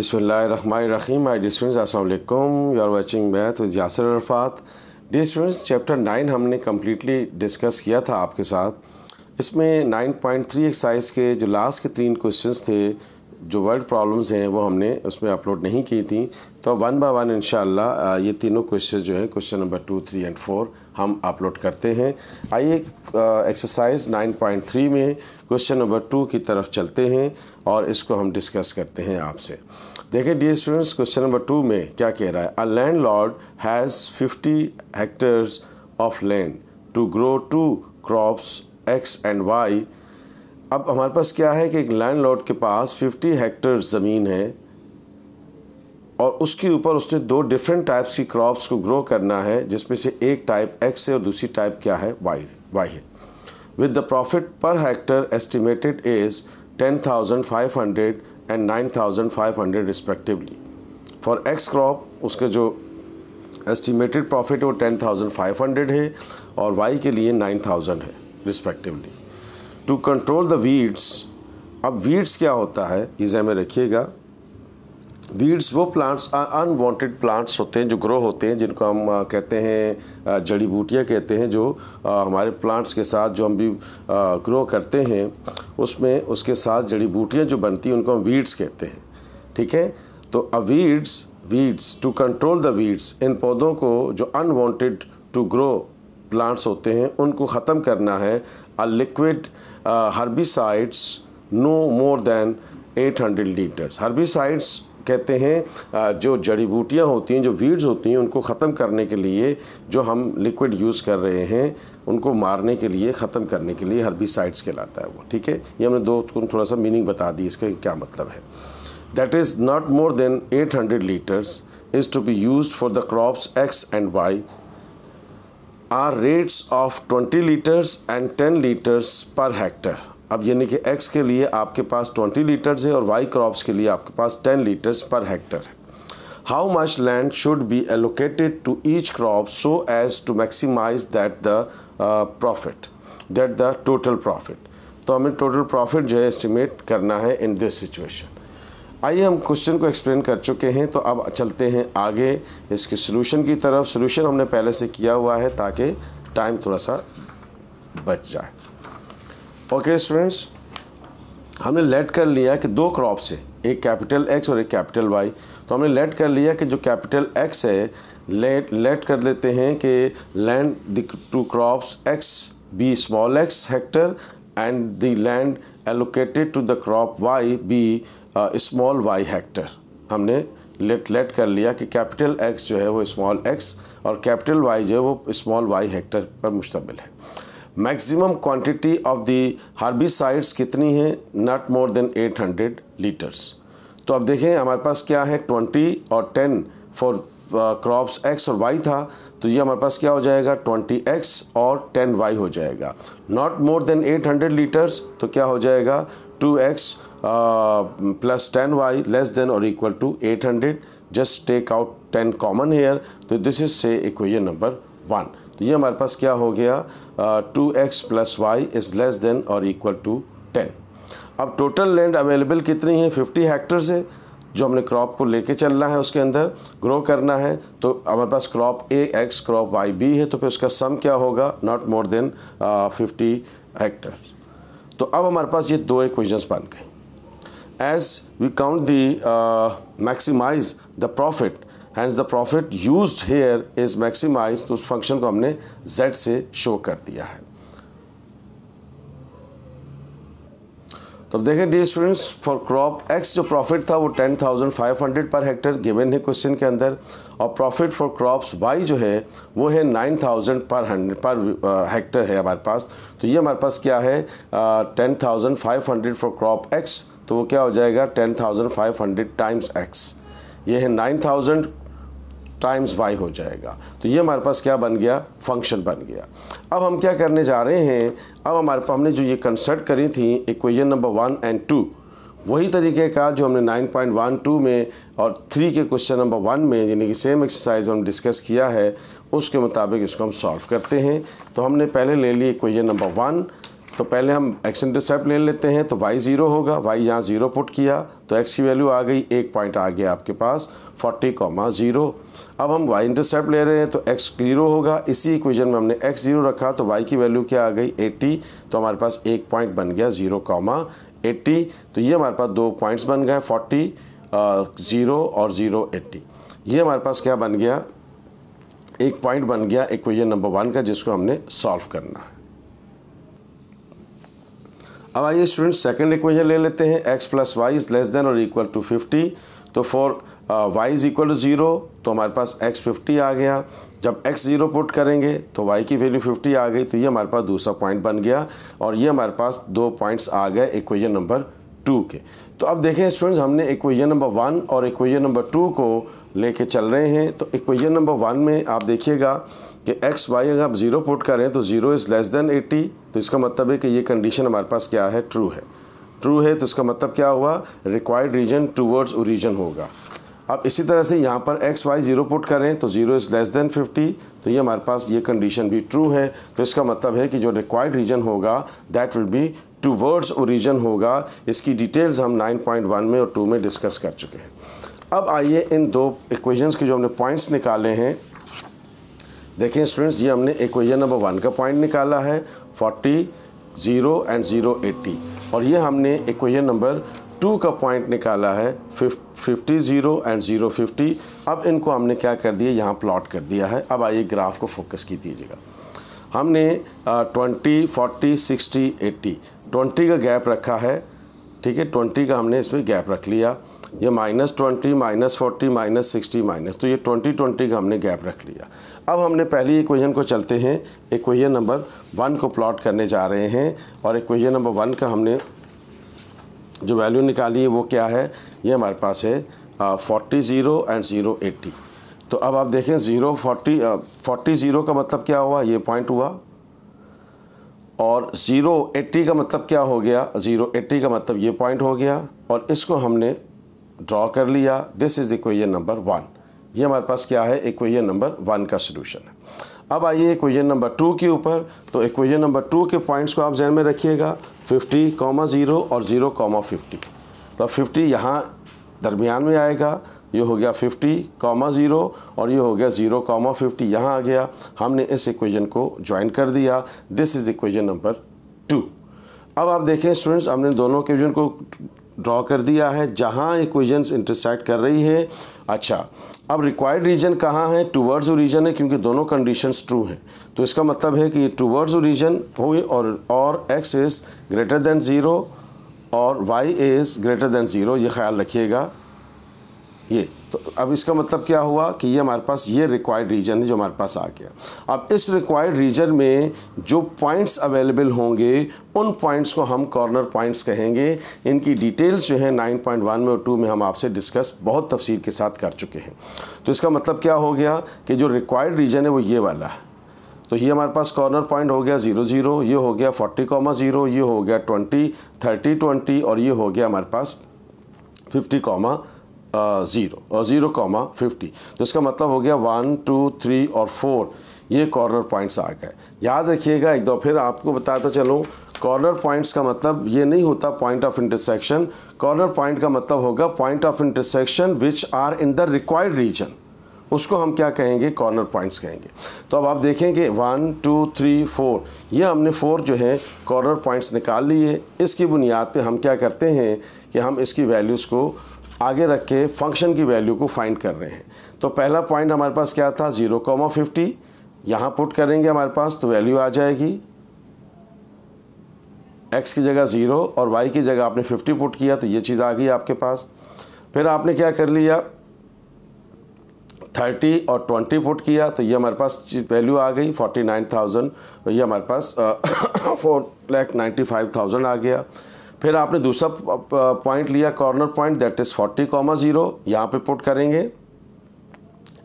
बिसमीम hi dear students असलम you are watching math with Yasir Arafat dear students chapter nine हमने completely discuss किया था आपके साथ इसमें नाइन पॉइंट थ्री एक्सरसाइज़ के जो लास्ट के तीन क्वेश्चंस थे जो वर्ड प्रॉब्लम्स हैं वो हमने उसमें अपलोड नहीं की थी तो वन बाय वन इन ये तीनों क्वेश्चन जो है question number two three and four हम अपलोड करते हैं आइए एक्सरसाइज 9.3 में क्वेश्चन नंबर टू की तरफ चलते हैं और इसको हम डिस्कस करते हैं आपसे देखिए dear students question number two में क्या कह रहा है a landlord has fifty hectares of land to grow two crops X and Y अब हमारे पास क्या है कि एक लैंडलॉर्ड के पास 50 हेक्टर ज़मीन है और उसके ऊपर उसने दो डिफरेंट टाइप्स की क्रॉप्स को ग्रो करना है जिसमें से एक टाइप एक्स है और दूसरी टाइप क्या है वाई वाई है with the profit per hectare estimated is ten thousand five hundred and nine thousand five hundred respectively for X crop उसका जो एस्टिमेटेड प्रॉफिट है वो टेन थाउजेंड फाइव हंड्रेड है और वाई के लिए नाइन थाउजेंड है respectively to control the weeds अब वीड्स क्या होता है ये जहन में रखिएगा वीड्स वो प्लांट्स अनवांटेड प्लांट्स होते हैं जो ग्रो होते हैं जिनको हम कहते हैं जड़ी बूटियाँ कहते हैं जो हमारे प्लांट्स के साथ जो हम भी ग्रो करते हैं उसमें उसके साथ जड़ी बूटियाँ जो बनती हैं उनको हम वीड्स कहते हैं ठीक है तो uh weeds weeds to control the weeds इन पौधों को जो अनवांटेड टू ग्रो प्लांट्स होते हैं उनको ख़त्म करना है uh liquid herbicides no more than 800 litres herbicides कहते हैं uh, जो जड़ी बूटियाँ होती हैं जो वीड्स होती हैं उनको ख़त्म करने के लिए जो हम लिक्विड यूज़ कर रहे हैं उनको मारने के लिए ख़त्म करने के लिए हर्बिसाइड्स कहलाता है वो ठीक है ये हमने दो थोड़ा सा मीनिंग बता दी इसका क्या मतलब है is not more than eight 800 litres is to be use for the crops X and Y are rates of 20 litres and 10 litres per hectare अब यानी कि एक्स के लिए आपके पास 20 लीटर्स है और वाई क्रॉप्स के लिए आपके पास 10 लीटर्स पर हेक्टर है how much land should be allocated to each crop so as to maximise that the profit that the total profit तो हमें टोटल प्रॉफिट जो है एस्टिमेट करना है इन दिस सिचुएशन आइए हम क्वेश्चन को एक्सप्लेन कर चुके हैं तो अब चलते हैं आगे इसके सोल्यूशन की तरफ सोल्यूशन हमने पहले से किया हुआ है ताकि टाइम थोड़ा सा बच जाए ओके स्टूडेंट्स हमने लेट कर लिया कि दो क्रॉप से एक कैपिटल एक्स और एक कैपिटल वाई तो हमने लेट कर लिया कि जो कैपिटल एक्स है लेट लेट कर लेते हैं कि land the two crops X be small X hectare and the land allocated to the crop Y be small Y hectare हमने लेट लेट कर लिया कि कैपिटल एक्स जो है वो स्मॉल एक्स और कैपिटल वाई जो है वो स्मॉल वाई हेक्टर पर मुश्तमिल है maximum quantity of the herbicides कितनी है नॉट मोर देन 800 लीटर्स तो अब देखें हमारे पास क्या है 20 और 10 फॉर क्रॉप्स एक्स और वाई था तो ये हमारे पास क्या हो जाएगा ट्वेंटी एक्स और टेन वाई हो जाएगा not more than hundred litres तो क्या हो जाएगा two X plus ten Y less than और equal to eight hundred just take out ten common here तो दिस इज से इक्वेशन नंबर वन तो ये हमारे पास क्या हो गया two X plus Y is less than और इक्वल टू टेन अब टोटल लैंड अवेलेबल कितनी है फिफ्टी हेक्टर है जो हमने क्रॉप को लेके चलना है उसके अंदर ग्रो करना है तो हमारे पास crop A X crop Y B है तो फिर उसका सम क्या होगा not more than fifty hectare तो अब हमारे पास ये दो इक्वेशंस बन गए as we count the maximise the profit hence the profit use here is maximise तो उस फंक्शन को हमने जेड से शो कर दिया है तो अब देखें dear students for crop X जो प्रॉफिट था वो ten thousand five hundred per hectare given है क्वेश्चन के अंदर और प्रॉफिट फॉर क्रॉप्स वाई जो है वो है nine thousand per hundred per hectare है हमारे पास तो ये हमारे पास क्या है ten thousand five hundred for crop X तो वो क्या हो जाएगा ten thousand five hundred times X ये है नाइन थाउजेंड टाइम्स बाई हो जाएगा तो ये हमारे पास क्या बन गया फंक्शन बन गया अब हम क्या करने जा रहे हैं अब हमारे पास हमने जो ये कंसर्ट करी थी equation number one and two वही तरीके का जो हमने 9.12 में और थ्री के क्वेश्चन नंबर वन में यानी कि सेम एक्सरसाइज हम डिस्कस किया है उसके मुताबिक इसको हम सॉल्व करते हैं तो हमने पहले ले ली क्वेश्चन नंबर वन तो पहले हम एक्स इंटरसेप्ट ले लेते हैं तो वाई ज़ीरो होगा वाई यहाँ ज़ीरो पुट किया तो एक्स की वैल्यू आ गई एक पॉइंट आ गया आपके पास फोर्टी कॉमा ज़ीरो अब हम वाई इंटरसेप्ट ले रहे हैं तो एक्स ज़ीरो होगा इसी इक्वेशन में हमने एक्स ज़ीरो रखा तो वाई की वैल्यू क्या आ गई एट्टी तो हमारे पास एक पॉइंट बन गया ज़ीरो कॉमा एट्टी तो ये हमारे पास दो पॉइंट्स बन गए फोर्टी ज़ीरो और ज़ीरो एट्टी ये हमारे पास क्या बन गया एक पॉइंट बन गया इक्वेशन नंबर वन का जिसको हमने सॉल्व करना है अब आइए स्टूडेंट सेकेंड इक्वेजन ले लेते हैं X plus Y is less than और इक्वल टू फिफ्टी तो for Y is equal to zero तो हमारे पास एक्स फिफ्टी आ गया जब एक्स ज़ीरो पुट करेंगे तो वाई की वैल्यू फिफ्टी आ गई तो ये हमारे पास दूसरा पॉइंट बन गया और ये हमारे पास दो पॉइंट्स आ गए इक्वेजन नंबर टू के तो अब देखें स्टूडेंट्स हमने इक्वेजन नंबर वन और इक्वेजन नंबर टू को लेके चल रहे हैं तो इक्वेजन नंबर वन में आप देखिएगा कि एक्स वाई अगर आप ज़ीरो पुट करें तो zero is less than eighty तो इसका मतलब है कि ये कंडीशन हमारे पास क्या है ट्रू है ट्रू है तो इसका मतलब क्या हुआ रिक्वायर्ड रीजन टूवर्ड्स ओरिजन होगा अब इसी तरह से यहाँ पर एक्स वाई ज़ीरो पुट करें तो zero is less than fifty तो ये हमारे पास ये कंडीशन भी ट्रू है तो इसका मतलब है कि जो रिक्वायर्ड रीजन होगा that will be towards origin होगा इसकी डिटेल्स हम 9.1 में और 2 में डिस्कस कर चुके हैं अब आइए इन दो इक्वेशंस के जो हमने पॉइंट्स निकाले हैं देखें स्टूडेंट्स ये हमने इक्वेजन नंबर वन का पॉइंट निकाला है forty zero and zero eighty और ये हमने इक्वेजन नंबर टू का पॉइंट निकाला है fifty zero and zero fifty अब इनको हमने क्या कर दिया यहाँ प्लॉट कर दिया है अब आइए ग्राफ को फोकस की दीजिएगा हमने twenty forty sixty eighty twenty का गैप रखा है ठीक है ट्वेंटी का हमने इसमें गैप रख लिया ये minus twenty minus forty minus sixty minus तो ये ट्वेंटी ट्वेंटी का हमने गैप रख लिया अब हमने पहली इक्वेशन को चलते हैं इक्वेशन नंबर वन को प्लॉट करने जा रहे हैं और इक्वेशन नंबर वन का हमने जो वैल्यू निकाली है वो क्या है ये हमारे पास है forty zero and zero eighty तो अब आप देखें ज़ीरो फोर्टी फोर्टी ज़ीरो का मतलब क्या हुआ ये पॉइंट हुआ और ज़ीरो एट्टी का मतलब क्या हो गया ज़ीरो एट्टी का मतलब ये पॉइंट हो गया और इसको हमने ड्रॉ कर लिया this is equation number one ये हमारे पास क्या है इक्वेशन नंबर वन का सोल्यूशन है अब आइए इक्वेशन नंबर टू के ऊपर तो इक्वेशन नंबर टू के पॉइंट्स को आप जहन में रखिएगा 50 कॉमा ज़ीरो और ज़ीरो कॉमा फिफ्टी तो 50 यहाँ दरमियान में आएगा ये हो गया 50 कॉमा ज़ीरो और ये हो गया ज़ीरो कॉमा फिफ्टी यहाँ आ गया हमने इस इक्वेशन को ज्वाइन कर दिया this is equation number two अब आप देखें स्टूडेंट्स हमने दोनों इक्वेशन को ड्रॉ कर दिया है जहाँ इक्वेशंस इंटरसेक्ट कर रही है अच्छा अब रिक्वायर्ड रीजन कहाँ है टूवर्ड्स रीजन है क्योंकि दोनों कंडीशंस ट्रू हैं तो इसका मतलब है कि टूवर्ड्स रीजन हो और और x is greater than zero और y is greater than zero ये ख्याल रखिएगा ये तो अब इसका मतलब क्या हुआ कि ये हमारे पास ये रिक्वायर्ड रीजन है जो हमारे पास आ गया अब इस रिक्वायर्ड रीजन में जो पॉइंट्स अवेलेबल होंगे उन पॉइंट्स को हम कॉर्नर पॉइंट्स कहेंगे इनकी डिटेल्स जो है 9.1 में और 2 में हम आपसे डिस्कस बहुत तफसील के साथ कर चुके हैं तो इसका मतलब क्या हो गया कि जो रिक्वायर्ड रीजन है वो ये वाला है तो ये हमारे पास कॉर्नर पॉइंट हो गया ज़ीरो ज़ीरो ये हो गया फोर्टी कॉमा ज़ीरो ये हो गया ट्वेंटी थर्टी ट्वेंटी और ये हो गया हमारे पास फिफ्टी कॉमा ज़ीरो और ज़ीरो कॉमा फिफ्टी तो इसका मतलब हो गया वन टू थ्री और फोर ये कॉर्नर पॉइंट्स आ गए याद रखिएगा एक दो फिर आपको बताता चलूँ कॉर्नर पॉइंट्स का मतलब ये नहीं होता point of intersection corner point का मतलब होगा point of intersection which are in the required region उसको हम क्या कहेंगे कॉर्नर पॉइंट्स कहेंगे तो अब आप देखेंगे वन टू थ्री फोर ये हमने फोर जो है कॉर्नर पॉइंट्स निकाल लिए इसकी बुनियाद पे हम क्या करते हैं कि हम इसकी वैल्यूज़ को आगे रख के फंक्शन की वैल्यू को फाइंड कर रहे हैं तो पहला पॉइंट हमारे पास क्या था ज़ीरो कॉमा फिफ्टी यहाँ पुट करेंगे हमारे पास तो वैल्यू आ जाएगी एक्स की जगह ज़ीरो और वाई की जगह आपने फिफ्टी पुट किया तो ये चीज़ आ गई आपके पास फिर आपने क्या कर लिया थर्टी और ट्वेंटी पुट किया तो ये हमारे पास वैल्यू आ गई फोर्टी नाइन थाउजेंड ये हमारे पास four lakh ninety five thousand आ गया फिर आपने दूसरा पॉइंट लिया corner point that is forty comma zero यहाँ पर पुट करेंगे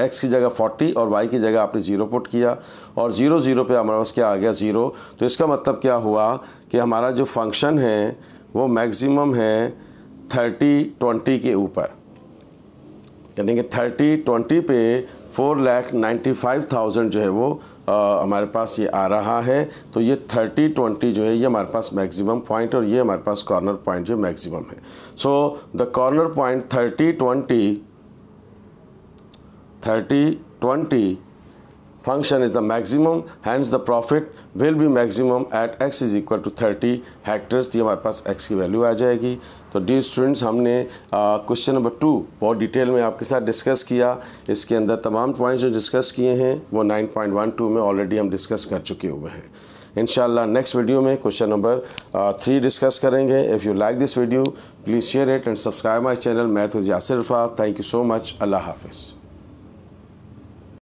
एक्स की जगह फोर्टी और वाई की जगह आपने ज़ीरो पुट किया और ज़ीरो ज़ीरो पे हमारे पास क्या आ गया ज़ीरो तो इसका मतलब क्या हुआ कि हमारा जो फंक्शन है वो मैक्सिमम है थर्टी ट्वेंटी के ऊपर यानी कि थर्टी ट्वेंटी पे four lakh ninety five thousand जो है वो हमारे पास ये आ रहा है तो ये थर्टी ट्वेंटी जो है ये हमारे पास मैक्सिमम पॉइंट और ये हमारे पास कॉर्नर पॉइंट जो मैक्सिमम है so the corner point thirty twenty thirty twenty function is the maximum hence the profit will be maximum at x is equal to 30 hectares थी हमारे पास x की वैल्यू आ जाएगी तो डी स्टूडेंट्स हमने क्वेश्चन नंबर टू बहुत detail में आपके साथ डिस्कस किया इसके अंदर तमाम पॉइंट्स जो डिस्कस किए हैं वो 9.12 में ऑलरेडी हम डिस्कस कर चुके हुए हैं इन नेक्स्ट वीडियो में क्वेश्चन नंबर थ्री डिस्कस करेंगे if you like this video please share it and subscribe my channel math with thank you so much अल्लाह हाफिज़